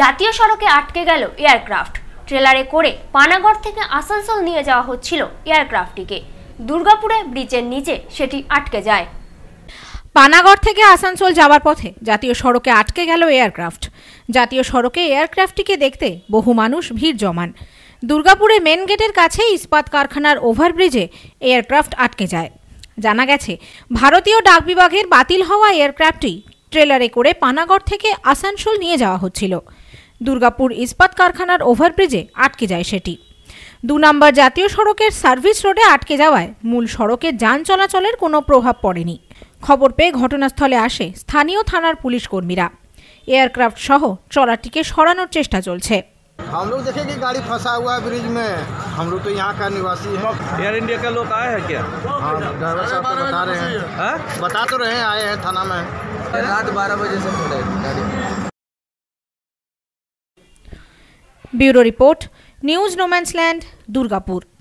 জাতীয় সড়কে আটকে গেল এয়ারক্রাফট ট্রেলারে করে পানাগড় থেকে আসানসোল নিয়ে যাওয়া হচ্ছিল এয়ারক্রাফটটিকে দুর্গাপুরে ব্রিজের নিচে সেটি আটকে যায় পানাগড় থেকে আসানসোল যাওয়ার পথে জাতীয় সড়কে আটকে গেল এয়ারক্রাফট জাতীয় সড়কে এয়ারক্রাফটটিকে দেখতে বহু মানুষ ভিড় জমান দুর্গাপুরে মেন গেটের কাছে ইস্পাত কারখানার ওভারব্রিজে এয়ারক্রাফট আটকে যায় জানা গেছে ভারতীয় ডাক বিভাগের বাতিল হওয়া এয়ারক্রাফটটি ট্রেলারে করে পানাগড় থেকে আসানসোল নিয়ে যাওয়া হচ্ছিল দুর্গাপুর ইস্পাত কারখানার ওভারব্রিজে আটকে যায় সেটি দু নম্বর জাতীয় সড়কের সার্ভিস রোডে আটকে যাওয়ায় মূল সড়কে যান চলাচলের কোনো প্রভাব পড়েনি খবর পেয়ে ঘটনাস্থলে আসে স্থানীয় থানার পুলিশ কর্মীরা এয়ারক্রাফট সহ ট্রলারটিকে সরানোর চেষ্টা চলছে रात बारह बजे से गाड़ी bureau report news no man's land Durgapur